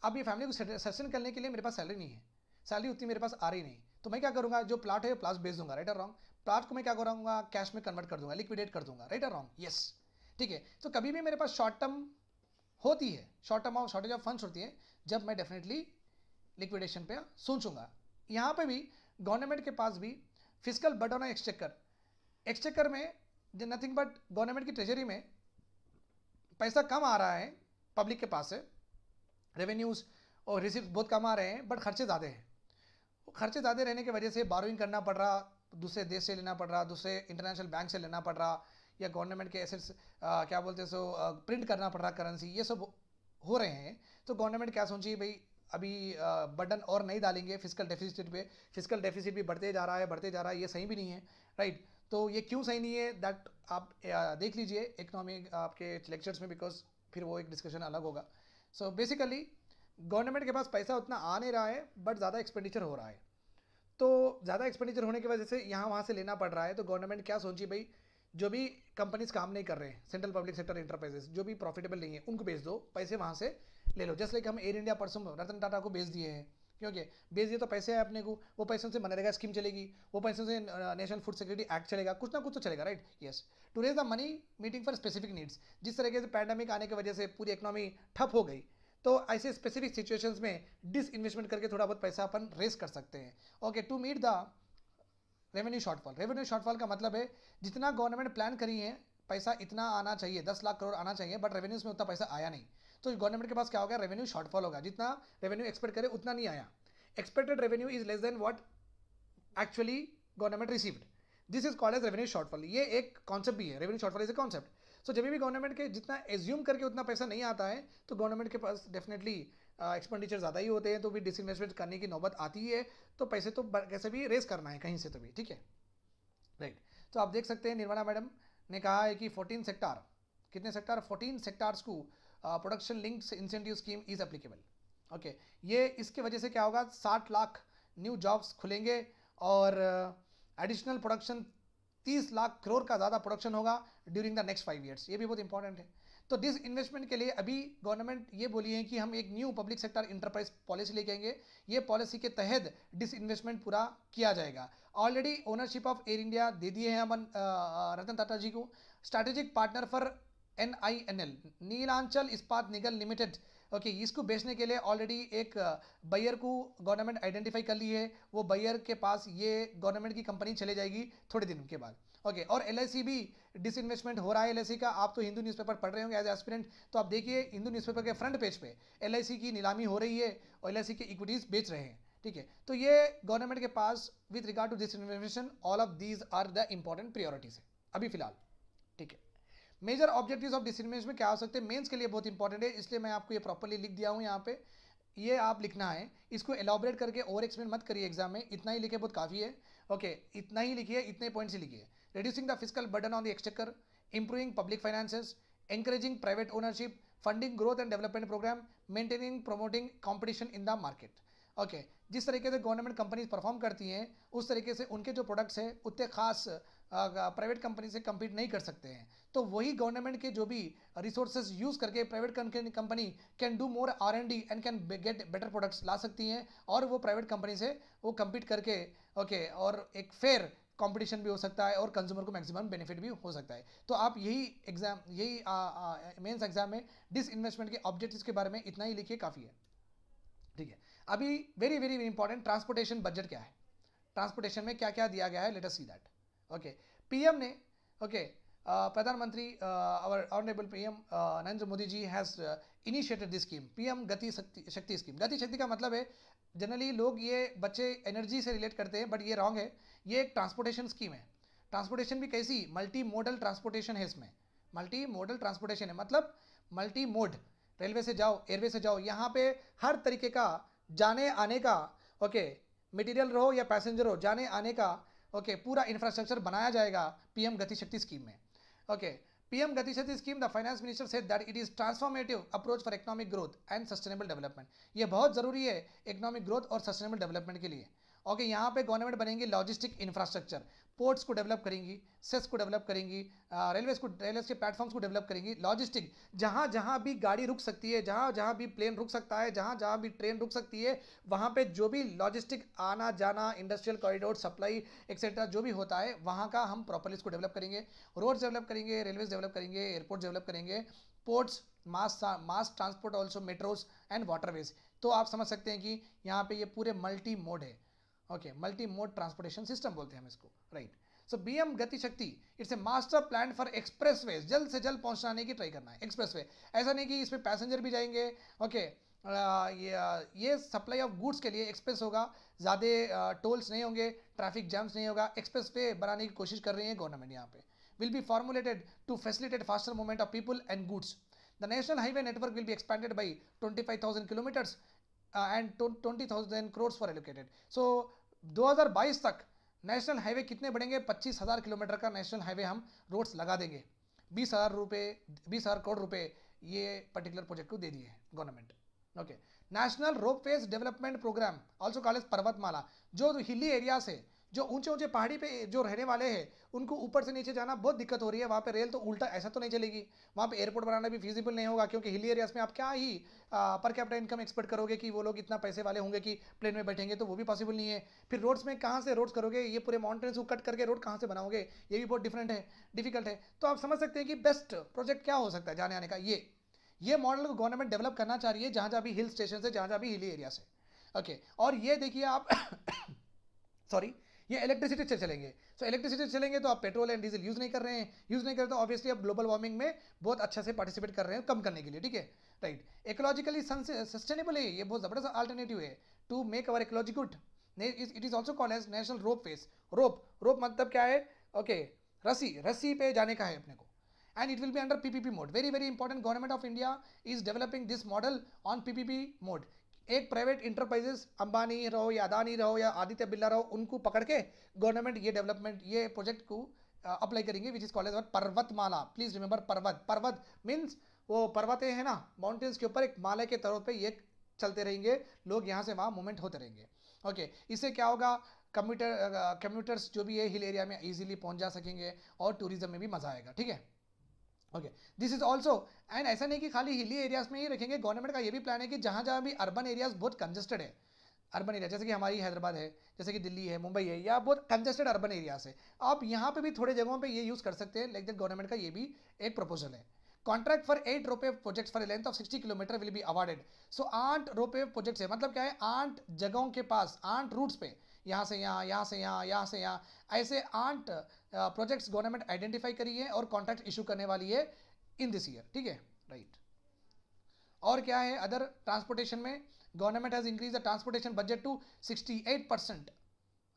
अब ये फैमिली को सस्टेन करने के लिए मेरे पास सैलरी नहीं है सैलरी उतनी मेरे पास आ रही नहीं तो मैं क्या करूँगा जो प्लाट है प्लाट बेच दूंगा राइट और रॉन्ग प्लाट को मैं क्या करूँगा कैश में कन्वर्ट कर दूंगा लिक्विडेट कर दूंगा राइट और रॉन्ग यस ठीक है तो कभी भी मेरे पास शॉर्ट टर्म होती है short term of shortage of funds होती है जब मैं डेफिनेटली लिक्विडेशन पे सोचूंगा यहाँ पे भी गवर्नमेंट के पास भी फिजिकल बटन और एक्सचेकर एक्सचेकर में नथिंग बट गवर्नमेंट की ट्रेजरी में पैसा कम आ रहा है पब्लिक के पास से रेवेन्यूज और रिसिप्ट बहुत कम आ रहे हैं बट खर्चे ज़्यादा हैं खर्चे ज़्यादा रहने की वजह से बारोइंग करना पड़ रहा दूसरे देश से लेना पड़ रहा दूसरे इंटरनेशनल बैंक से लेना पड़ रहा या गवर्नमेंट के एसेट्स क्या बोलते हैं सो प्रिंट करना पड़ रहा करेंसी ये सब हो रहे हैं तो गवर्नमेंट क्या सोचिए भाई अभी बटन और नहीं डालेंगे फिजिकल डेफिसिट पे फिजिकल डेफिसिट भी बढ़ते जा रहा है बढ़ते जा रहा है ये सही भी नहीं है राइट तो ये क्यों सही नहीं है दैट आप देख लीजिए इकोनॉमिक आपके लेक्चर्स में बिकॉज फिर वो एक डिस्कशन अलग होगा सो बेसिकली गवर्नमेंट के पास पैसा उतना आ नहीं रहा है बट ज़्यादा एक्सपेंडिचर हो रहा है तो ज़्यादा एक्सपेंडिचर होने की वजह से यहाँ वहाँ से लेना पड़ रहा है तो गवर्नमेंट क्या सोची भाई जो भी कंपनीज काम नहीं कर रहे हैं सेंट्रल पब्लिक सेक्टर इंटरप्राइजेस जो भी प्रॉफिटेबल नहीं है उनको बेच दो पैसे वहाँ से ले लो जैसे कि हम एयर इंडिया परसों रतन टाटा को बेच दिए हैं क्योंकि बेच दिए तो पैसे है अपने को वो पैसों से मनरेगा स्कीम चलेगी वो पैसों से नेशनल फूड सिक्योरिटी एक्ट चलेगा कुछ ना कुछ तो चलेगा right yes to raise the money meeting for specific needs जिस तरीके से पैंडमिक आने की वजह से पूरी इकोनॉमी ठप हो गई तो ऐसे स्पेसिफिक सिचुएशंस में डिस इन्वेस्टमेंट करके थोड़ा बहुत पैसा अपन रेस कर सकते हैं okay to meet the revenue shortfall revenue shortfall का मतलब है जितना गवर्नमेंट प्लान करी है पैसा इतना आना चाहिए दस लाख करोड़ आना चाहिए बट रेवेन्यूज में उतना पैसा आया नहीं तो गवर्नमेंट के पास क्या होगा रेवेन्यू शॉर्टफॉल होगा जितना रेवेन्यू एक्सपेक्ट करे उतना नहीं आया expected revenue is less than what actually government received this is call as revenue shortfall ये एक कॉन्सेप्ट भी है revenue shortfall is a concept so जब भी गवर्नमेंट के जितना एज्यूम करके उतना पैसा नहीं आता है तो गवर्नमेंट के पास डेफिनेटली एक्सपेंडिचर ज़्यादा ही होते हैं तो भी डिसइन्वेस्टमेंट करने की नौबत आती है तो पैसे तो कैसे भी रेस करना है कहीं से तो भी ठीक है राइट तो आप देख सकते हैं निर्मला मैडम ने कहा है कि 14 सेक्टर कितने सेक्टर 14 सेक्टर्स को production link incentive scheme is applicable okay ये इसके वजह से क्या होगा साठ लाख न्यू जॉब्स खुलेंगे और एडिशनल uh, प्रोडक्शन तीस लाख करोड़ का ज़्यादा प्रोडक्शन होगा during the next five years ये भी बहुत इंपॉर्टेंट है तो डिस इन्वेस्टमेंट के लिए अभी गवर्नमेंट ये बोली है कि हम एक new public sector enterprise policy लेके आएंगे ये पॉलिसी के तहत डिस इन्वेस्टमेंट पूरा किया जाएगा already ownership of Air India दे दिए हैं अमन रतन टाटा जी को strategic partner for N I N L Neelanchal Ispat Nigam limited okay okay, इसको बेचने के लिए ऑलरेडी एक बैयर uh, को गवर्नमेंट आइडेंटिफाई कर ली है वो बैयर के पास ये गवर्नमेंट की कंपनी चले जाएगी थोड़े दिन के बाद ओके okay, और एल भी डिसइन्वेस्टमेंट हो रहा है एल का आप तो हिंदू न्यूज़पेपर पढ़ रहे होंगे एज एस्पिरेंट तो आप देखिए हिंदू न्यूज़पेपर के फ्रंट पेज पे एल की नीलामी हो रही है और एल के इक्विटीज़ बेच रहे हैं ठीक है तो ये गवर्नमेंट के पास with regard to this information all of these are the important priorities है अभी फिलहाल मेजर ऑब्जेक्टिव्स ऑफ डिसमिनेशन में क्या हो सकते हैं मेंस के लिए बहुत इंपॉर्टेंट है इसलिए मैं आपको ये प्रॉपरली लिख दिया हूँ यहाँ पे ये आप लिखना है इसको एलोबरेट करके और एक्सप्लेन मत करिए एग्जाम में इतना ही लिखे बहुत काफ़ी है ओके okay, इतना ही लिखिए इतने पॉइंट से लिखिए reducing the physical burden on the exchequer improving public finances encouraging private ownership funding growth and development programme maintaining promoting competition in the market okay जिस तरीके से गवर्नमेंट कंपनीज परफॉर्म करती हैं उस तरीके से उनके जो प्रोडक्ट्स हैं उतने खास प्राइवेट कंपनी से कम्पीट नहीं कर सकते हैं तो वही गवर्नमेंट के जो भी रिसोर्सेज यूज़ करके private company can do more R and D and can get better products ला सकती हैं और वो प्राइवेट कंपनी से वो कम्पीट करके ओके okay, और एक फेयर कंपटीशन भी हो सकता है और कंज्यूमर को मैक्सिमम बेनिफिट भी हो सकता है तो आप यही एग्जाम यही मेंस एग्जाम में डिस इन्वेस्टमेंट के ऑब्जेक्टिव्स के बारे में इतना ही लिखिए काफ़ी है ठीक है अभी very very important transportation budget क्या है ट्रांसपोर्टेशन में क्या क्या दिया गया है later see that okay PM ने ओके प्रधानमंत्री honourable P PM Narendra Modi ji has initiated this scheme PM Gati Shakti शक्ति स्कीम गति शक्ति का मतलब है जनरली लोग ये बच्चे एनर्जी से रिलेट करते हैं बट ये रॉन्ग है ये एक ट्रांसपोर्टेशन स्कीम है ट्रांसपोर्टेशन भी कैसी मल्टी मोडल ट्रांसपोर्टेशन है इसमें मल्टी मोडल ट्रांसपोर्टेशन है मतलब मल्टी मोड रेलवे से जाओ एयरवे से जाओ यहाँ पे हर तरीके का जाने आने का ओके मटेरियल रहो या पैसेंजर हो जाने आने का ओके पूरा इंफ्रास्ट्रक्चर बनाया जाएगा पीएम गतिशक्ति स्कीम में okay PM Gatishakti scheme the finance minister said that it is transformative approach for economic growth and sustainable development ये बहुत जरूरी है इकोनॉमिक ग्रोथ और सस्टेनेबल डेवलपमेंट के लिए ओके okay, यहाँ पे गवर्नमेंट बनेंगे लॉजिस्टिक इंफ्रास्ट्रक्चर पोर्ट्स को डेवलप करेंगी सेस को डेवलप करेंगी रेलवेज को रेलवेज के प्लेटफॉर्म्स को डेवलप करेंगी लॉजिस्टिक जहाँ जहाँ भी गाड़ी रुक सकती है जहाँ जहाँ भी प्लेन रुक सकता है जहाँ जहाँ भी ट्रेन रुक सकती है वहाँ पे जो भी लॉजिस्टिक आना जाना इंडस्ट्रियल कॉरिडोर सप्लाई एक्सेट्रा जो भी होता है वहाँ का हम प्रॉपरली इसको डेवलप करेंगे रोड्स डेवलप करेंगे रेलवेज डेवलप करेंगे एयरपोर्ट डेवलप करेंगे ports mass mass transport also metros and waterways तो आप समझ सकते हैं कि यहाँ पे ये पूरे मल्टी मोड है okay multi mode transportation system बोलते हैं हम इसको right so B M Gati Shakti it's a master plan for expressway जल्द से जल्द पहुंचाने की ट्राई करना है एक्सप्रेस वे ऐसा नहीं कि इसमें पैसेंजर भी जाएंगे ओके okay, ये सप्लाई ऑफ गुड्स के लिए एक्सप्रेस होगा ज़्यादा टोल्स नहीं होंगे ट्रैफिक जैम्स नहीं होगा एक्सप्रेस वे बनाने की कोशिश कर रही है गवर्नमेंट यहाँ पे will be formulated to facilitate faster movement of people and goods the national highway network will be expanded by twenty five thousand kilometres and twenty thousand crores for allocated so 2022 तक national highway कितने बढ़ेंगे पच्चीस हज़ार kilometre का national highway हम roads लगा देंगे बीस हज़ार रुपए बीस हज़ार करोड़ रुपए ये पर्टिकुलर प्रोजेक्ट को दे दिए government okay national ropeways development programme also called Parvatmala जो हिली एरिया से जो ऊंचे ऊंचे पहाड़ी पे जो रहने वाले हैं उनको ऊपर से नीचे जाना बहुत दिक्कत हो रही है वहाँ पे रेल तो उल्टा ऐसा तो नहीं चलेगी वहाँ पे एयरपोर्ट बनाना भी फिजिबल नहीं होगा क्योंकि हिली एरियाज में आप क्या ही आ, पर कैपिटल इनकम एक्सपेक्ट करोगे कि वो लोग इतना पैसे वाले होंगे कि प्लेन में बैठेंगे तो वो भी पॉसिबल नहीं है फिर रोड्स में कहाँ से रोड्स करोगे ये पूरे माउंटेन्स को कट करके रोड कहाँ से बनाओगे ये भी बहुत डिफरेंट है डिफिकल्ट है तो आप समझ सकते हैं कि बेस्ट प्रोजेक्ट क्या हो सकता है जाने आने का ये ये मॉडल को गवर्नमेंट डेवलप करना चाहिए जहाँ जहाँ भी हिल स्टेशन से जहाँ जहाँ भी हिली एरिया से ओके और ये देखिए आप सॉरी ये इलेक्ट्रिसिटी से चलेंगे सो so, इलेक्ट्रिसिटी चलेंगे तो आप पेट्रोल एंड डीजल यूज़ नहीं कर रहे हैं यूज़ नहीं कर रहे तो ऑब्वियसली आप ग्लोबल वार्मिंग में बहुत अच्छा से पार्टिसिपेट कर रहे हैं कम करने के लिए ठीक है राइट इकोलॉजिकली सस्टेनेबल है ये बहुत ज़बरदस्त अल्टरनेटिव है to make our ecology good it is also called as national rope फेस रोप रोप मतलब क्या है ओके okay, रस्सी रस्सी पे जाने का है अपने को and it will be under PPP mode very very important government of India is developing this model on PPP mode एक प्राइवेट इंटरप्राइजेस अंबानी रहो या अदानी रहो या आदित्य बिरला रहो उनको पकड़ के गवर्नमेंट ये डेवलपमेंट ये प्रोजेक्ट को अप्लाई करेंगे विच इज कॉलेज पर्वत पर्वतमाला प्लीज रिमेंबर पर्वत पर्वत मीन्स वो पर्वतें हैं ना माउंटेन्स के ऊपर एक माला के तौर पे ये चलते रहेंगे लोग यहाँ से वहाँ मूवमेंट होते रहेंगे ओके okay, इससे क्या होगा कम्प्यूटर कम्प्यूटर्स जो भी है हिल एरिया में इजीली पहुँच जा सकेंगे और टूरिज्म में भी मज़ा आएगा ठीक है okay this is also and ऐसा नहीं कि खाली हिली एरियाज में ही रखेंगे गवर्नमेंट का ये भी प्लान है कि जहाँ जहाँ भी अर्बन एरियाज बहुत कंजेस्टेड है अर्बन एरिया जैसे कि हमारी हैदराबाद है जैसे कि दिल्ली है मुंबई है या बहुत कंजेस्टेड अर्बन एरियाज है आप यहाँ पे भी थोड़े जगहों पे ये यूज़ कर सकते हैं लाइक दैट गवर्नमेंट का ये भी एक प्रपोजल है contract for eight ropeway projects for length of sixty kilometre will be awarded so आठ रोपे प्रोजेक्ट्स है मतलब क्या है आठ जगहों के पास आठ रूट्स पे यहाँ से यहाँ यहाँ से यहाँ यहाँ से यहाँ ऐसे आठ प्रोजेक्ट्स गवर्नमेंट आइडेंटिफाई करी है और कॉन्ट्रैक्ट इशू करने वाली है इन दिस ईयर ठीक है राइट और क्या है अदर ट्रांसपोर्टेशन में government has increase the transportation budget to 68 percent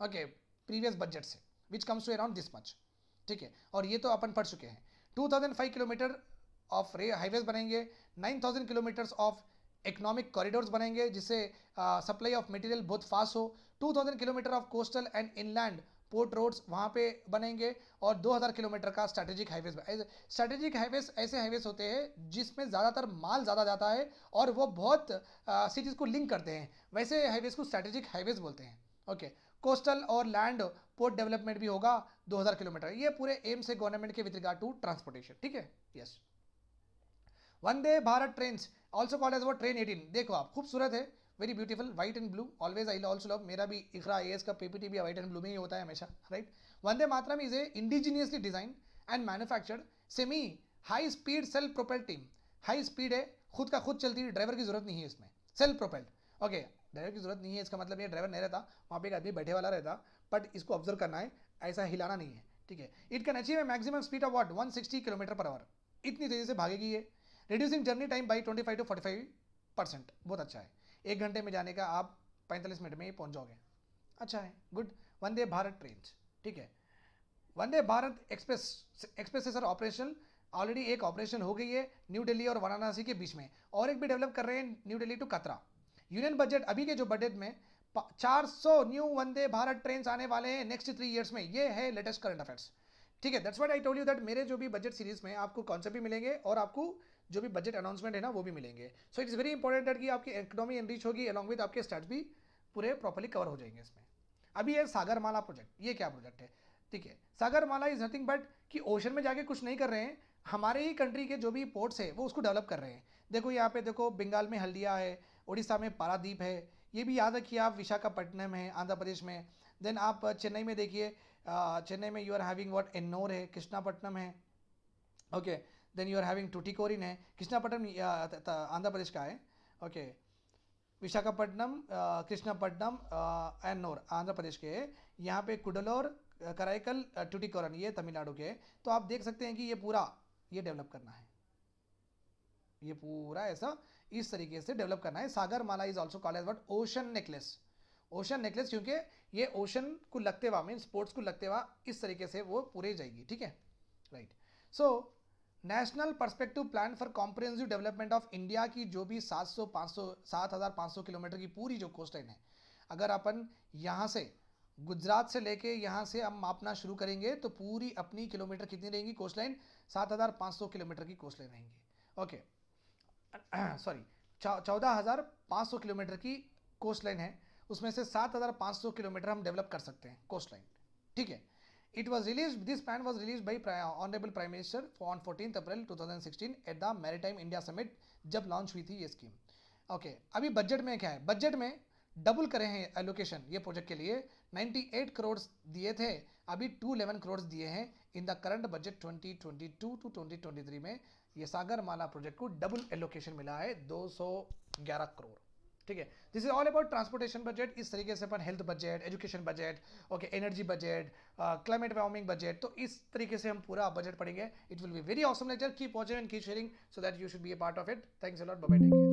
okay previous budget से which comes to around this much ठीक है और ये तो अपन पढ़ चुके हैं 2005 किलोमीटर ऑफ रे हाईवेज बनेंगे 9000 किलोमीटर्स ऑफ इकोनॉमिक कॉरिडोर्स बनेंगे जिससे सप्लाई ऑफ मटेरियल बहुत फास्ट हो 2000 kilometre of coastal and inland port roads वहाँ पे बनेंगे और 2000 किलोमीटर का स्ट्रेटेजिक हाईवेज स्ट्रेटेजिक हाईवेज ऐसे हाईवेज होते हैं जिसमें ज़्यादातर माल ज़्यादा जाता है और वो बहुत सिटीज़ को लिंक करते हैं वैसे हाईवेज को स्ट्रेटेजिक हाईवेज बोलते हैं ओके कोस्टल और लैंड पोर्ट डेवलपमेंट भी होगा 2000 किलोमीटर ये पूरे एम से गवर्नमेंट के विद रिगार्ड टू ट्रांसपोर्टेशन ठीक है yes Vande Bharat train also call as वो ट्रेन एटीन देखो आप खूबसूरत है very beautiful white and blue always I also love मेरा भी इखरा आई का पीपीटी भी व्हाइट एंड ब्लू में ही होता है हमेशा right Vande Mataram is a indigenously designed and manufactured semi high speed self propelled team high speed है खुद का खुद चलती है ड्राइवर की जरूरत नहीं है इसमें सेल्फ प्रोपेल्ड ओके ड्राइवर की जरूरत नहीं है इसका मतलब ये ड्राइवर नहीं रहता वहाँ पे एक आदमी बैठे वाला रहता बट इसको ऑब्जर्व करना है ऐसा हिलाना नहीं है ठीक है it can achieve a maximum speed of what 160 kilometre per hour इतनी तेजी से भागेगी ये reducing journey time by 25 to 45 percent बहुत अच्छा है एक घंटे में जाने का आप पैंतालीस मिनट में ही पहुंच जाओगे अच्छा है गुड वंदे भारत ट्रेन ठीक है वंदे भारत एक्सप्रेस एक्सप्रेस से सर ऑपरेशन ऑलरेडी एक ऑपरेशन हो गई है न्यू दिल्ली और वाराणसी के बीच में और एक भी डेवलप कर रहे हैं new Delhi to Katra union budget अभी के जो बजट में 400 न्यू वंदे भारत ट्रेन आने वाले हैं नेक्स्ट थ्री ईयर्स में ये है लेटेस्ट करंट अफेयर्स ठीक है that's what I told you that मेरे जो भी बजट सीरीज में आपको कॉन्सेप्ट भी मिलेंगे और आपको जो भी बजट अनाउंसमेंट है ना वो भी मिलेंगे so it's very important that कि आपकी इकोनॉमी एनरीच होगी अलॉन्ग विद आपके स्टेट्स भी पूरे प्रॉपरली कवर हो जाएंगे इसमें अभी है सागरमाला प्रोजेक्ट ये क्या प्रोजेक्ट है ठीक है सागरमाला इज नथिंग बट कि ओशन में जाके कुछ नहीं कर रहे हैं हमारे ही कंट्री के जो भी पोर्ट्स है वो उसको डेवलप कर रहे हैं देखो यहाँ पे देखो बंगाल में हल्दिया है उड़ीसा में पारादीप है ये भी याद रखिए आप विशाखापट्टनम है आंध्र प्रदेश में देन आप चेन्नई में देखिए चेन्नई में you are having what Ennore है कृष्णापट्टनम है okay okay. then you are having Tuticorin है कृष्णापट्टनम आंध्र प्रदेश का है ओके विशाखापट्टनम कृष्णापट्टनम एन्नोर आंध्र प्रदेश के यहाँ पे कुडलोर कराईकल टुटिकोरन ये तमिलनाडु के तो आप देख सकते हैं कि ये पूरा ये डेवलप करना है ये पूरा ऐसा इस तरीके से डेवलप करना है Sagar Mala is also called as ocean necklace ocean necklace क्योंकि ये ओशन को लगते हुआ मीन स्पोर्ट्स को लगते हुआ इस तरीके से वो पूरे जाएगी ठीक है right so national perspective plan for comprehensive development of India की जो भी 700 500 7500 किलोमीटर की पूरी जो कोस्ट लाइन है अगर अपन यहाँ से गुजरात से लेके यहाँ से हम मापना शुरू करेंगे तो पूरी अपनी किलोमीटर कितनी रहेंगी कोस्ट लाइन 7500 किलोमीटर की कोस्ट लाइन रहेंगी ओके सॉरी चौदह हज़ार पाँच सौ किलोमीटर की कोस्ट लाइन है उसमें से सात हज़ार पाँच सौ किलोमीटर हम डेवलप कर सकते हैं कोस्ट लाइन ठीक है It was released, this plan was released by Honorable Prime Minister on 14th April 2016 at the Maritime India Summit जब लॉन्च हुई थी ये स्कीम ओके okay, अभी बजट में क्या है बजट में डबल करे हैं एलोकेशन ये प्रोजेक्ट के लिए 98 करोड़ दिए थे अभी 211 करोड़ दिए हैं in the current budget 2022 to 2023 में ये सागरमाला प्रोजेक्ट को डबल एलोकेशन मिला है 211 करोड़ ठीक है this is all about transportation budget इस तरीके से अपन health budget education budget okay energy budget climate warming budget तो इस तरीके से हम पूरा बजट पढ़ेंगे it will be very awesome lecture keep watching and keep sharing so that you should be a part of it thanks a lot bye take